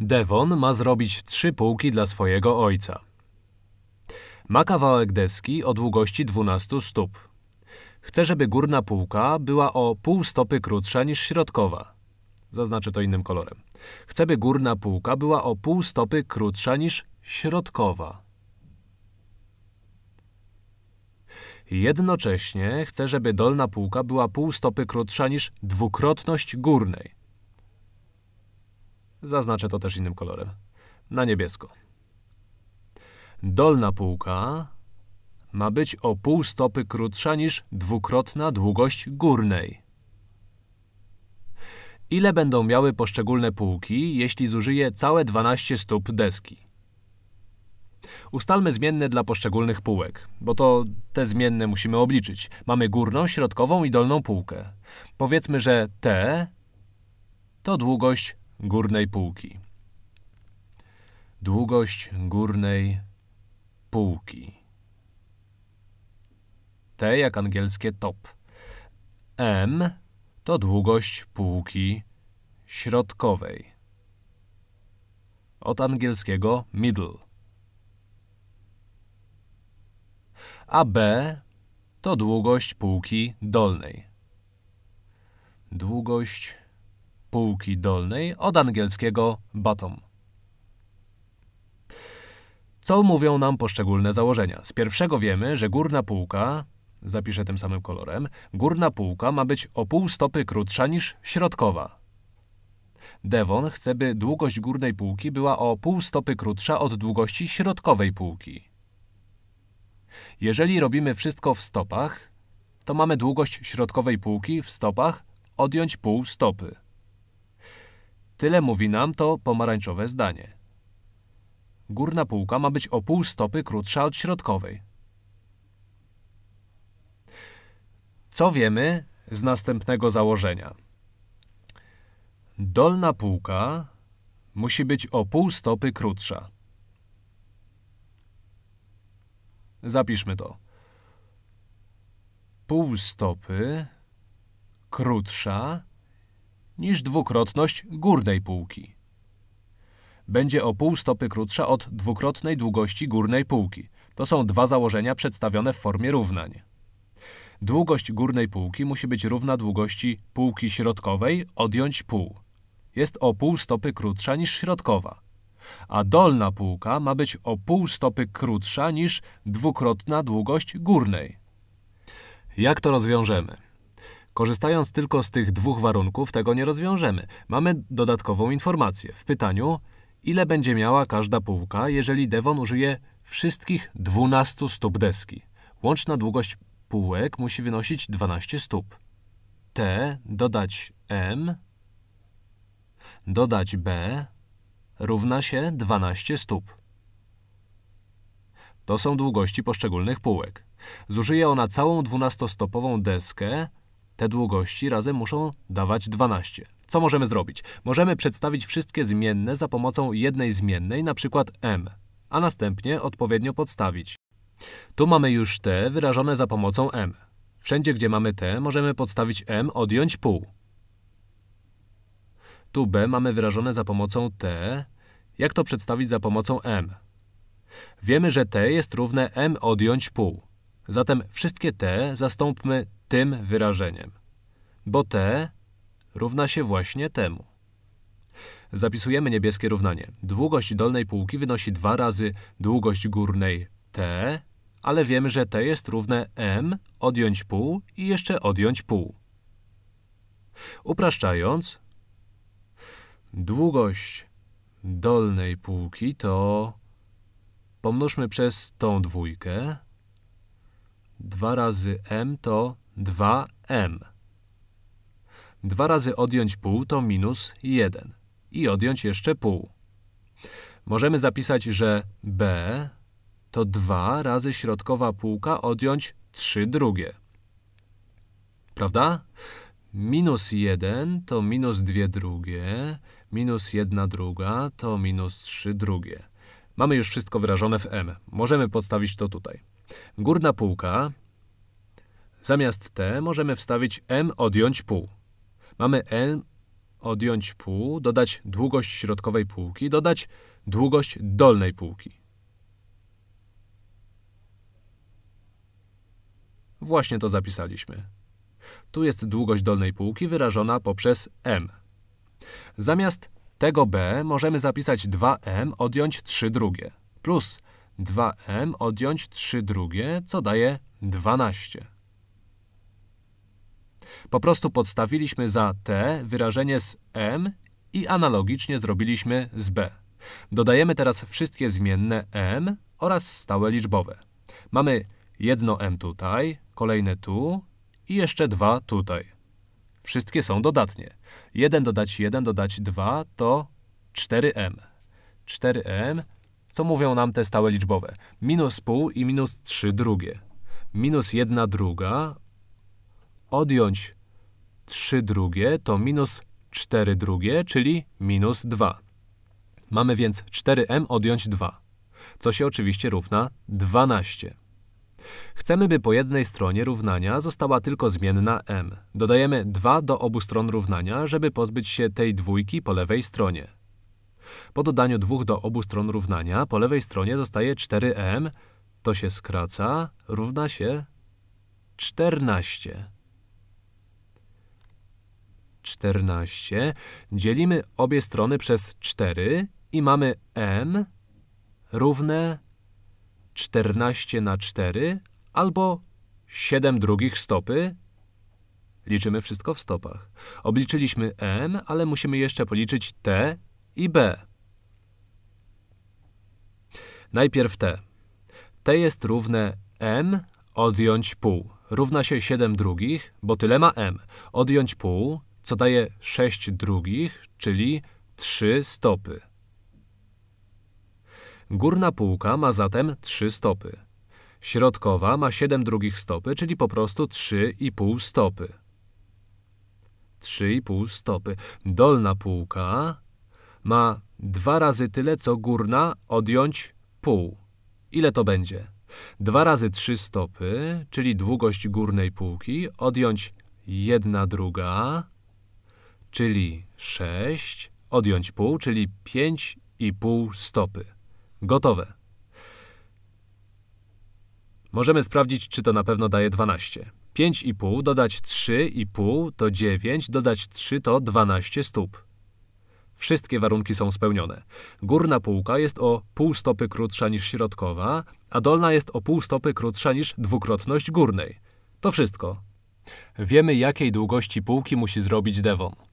Devon ma zrobić trzy półki dla swojego ojca. Ma kawałek deski o długości 12 stóp. Chce, żeby górna półka była o pół stopy krótsza niż środkowa. Zaznaczę to innym kolorem. Chce, by górna półka była o pół stopy krótsza niż środkowa. Jednocześnie chcę, żeby dolna półka była pół stopy krótsza niż dwukrotność górnej. Zaznaczę to też innym kolorem. Na niebiesko. Dolna półka ma być o pół stopy krótsza niż dwukrotna długość górnej. Ile będą miały poszczególne półki, jeśli zużyję całe 12 stóp deski? Ustalmy zmienne dla poszczególnych półek, bo to te zmienne musimy obliczyć. Mamy górną, środkową i dolną półkę. Powiedzmy, że T to długość górnej półki. Długość górnej półki. T jak angielskie top. M to długość półki środkowej. Od angielskiego middle. A B to długość półki dolnej. Długość półki dolnej od angielskiego bottom. Co mówią nam poszczególne założenia? Z pierwszego wiemy, że górna półka, zapiszę tym samym kolorem, górna półka ma być o pół stopy krótsza niż środkowa. Devon chce, by długość górnej półki była o pół stopy krótsza od długości środkowej półki. Jeżeli robimy wszystko w stopach, to mamy długość środkowej półki w stopach odjąć pół stopy. Tyle mówi nam to pomarańczowe zdanie. Górna półka ma być o pół stopy krótsza od środkowej. Co wiemy z następnego założenia? Dolna półka musi być o pół stopy krótsza. Zapiszmy to. Pół stopy krótsza niż dwukrotność górnej półki. Będzie o pół stopy krótsza od dwukrotnej długości górnej półki. To są dwa założenia przedstawione w formie równań. Długość górnej półki musi być równa długości półki środkowej odjąć pół. Jest o pół stopy krótsza niż środkowa. A dolna półka ma być o pół stopy krótsza niż dwukrotna długość górnej. Jak to rozwiążemy? Korzystając tylko z tych dwóch warunków, tego nie rozwiążemy. Mamy dodatkową informację w pytaniu, ile będzie miała każda półka, jeżeli Devon użyje wszystkich 12 stóp deski. Łączna długość półek musi wynosić 12 stóp. T dodać M dodać B równa się 12 stóp. To są długości poszczególnych półek. Zużyje ona całą dwunasto-stopową deskę te długości razem muszą dawać 12. Co możemy zrobić? Możemy przedstawić wszystkie zmienne za pomocą jednej zmiennej, na przykład m, a następnie odpowiednio podstawić. Tu mamy już t wyrażone za pomocą m. Wszędzie, gdzie mamy t, możemy podstawić m, odjąć pół. Tu b mamy wyrażone za pomocą t. Jak to przedstawić za pomocą m? Wiemy, że t jest równe m odjąć pół. Zatem wszystkie t zastąpmy tym wyrażeniem, bo t równa się właśnie temu. Zapisujemy niebieskie równanie. Długość dolnej półki wynosi 2 razy długość górnej t, ale wiemy, że t jest równe m, odjąć pół i jeszcze odjąć pół. Upraszczając, długość dolnej półki to pomnożmy przez tą dwójkę. 2 razy m to 2m. 2 razy odjąć pół to minus 1 i odjąć jeszcze pół. Możemy zapisać, że b to 2 razy środkowa półka odjąć 3 drugie. Prawda? Minus 1 to minus 2 drugie, minus 1 druga to minus 3 drugie. Mamy już wszystko wyrażone w m. Możemy podstawić to tutaj. Górna półka Zamiast t możemy wstawić m odjąć pół. Mamy m odjąć pół, dodać długość środkowej półki, dodać długość dolnej półki. Właśnie to zapisaliśmy. Tu jest długość dolnej półki wyrażona poprzez m. Zamiast tego b możemy zapisać 2m odjąć 3 drugie plus 2m odjąć 3 drugie, co daje 12. Po prostu podstawiliśmy za T wyrażenie z M i analogicznie zrobiliśmy z B. Dodajemy teraz wszystkie zmienne M oraz stałe liczbowe. Mamy jedno M tutaj, kolejne tu i jeszcze dwa tutaj. Wszystkie są dodatnie. 1 dodać 1 dodać 2 to 4M. 4M, co mówią nam te stałe liczbowe? Minus pół i minus 3 drugie. Minus 1 druga odjąć 3 drugie to minus 4 drugie, czyli minus 2. Mamy więc 4m odjąć 2, co się oczywiście równa 12. Chcemy, by po jednej stronie równania została tylko zmienna m. Dodajemy 2 do obu stron równania, żeby pozbyć się tej dwójki po lewej stronie. Po dodaniu 2 do obu stron równania po lewej stronie zostaje 4m, to się skraca, równa się 14. 14. Dzielimy obie strony przez 4 i mamy m równe 14 na 4 albo 7 drugich stopy. Liczymy wszystko w stopach. Obliczyliśmy m, ale musimy jeszcze policzyć t i b. Najpierw t. t jest równe m odjąć pół. Równa się 7 drugich, bo tyle ma m. Odjąć pół co daje 6 drugich, czyli 3 stopy. Górna półka ma zatem 3 stopy. Środkowa ma 7 drugich stopy, czyli po prostu 3,5 stopy. 3,5 stopy. Dolna półka ma dwa razy tyle, co górna odjąć pół. Ile to będzie? 2 razy 3 stopy, czyli długość górnej półki, odjąć 1 druga, czyli 6, odjąć pół, czyli 5,5 stopy. Gotowe. Możemy sprawdzić, czy to na pewno daje 12. 5,5 dodać 3,5 to 9, dodać 3 to 12 stóp. Wszystkie warunki są spełnione. Górna półka jest o pół stopy krótsza niż środkowa, a dolna jest o pół stopy krótsza niż dwukrotność górnej. To wszystko. Wiemy, jakiej długości półki musi zrobić Devon.